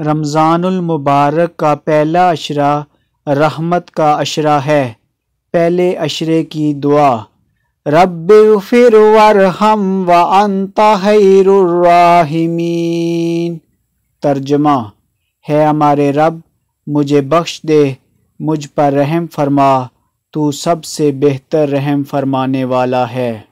रमज़ानमबारक का पहला अशरा रहमत का अशरा है पहले अशरे की दुआ रब फिर वरहम व अनताहिमीन तर्जमा है हमारे रब मुझे बख्श दे मुझ पर रहम फरमा तू सबसे बेहतर रहम फरमाने वाला है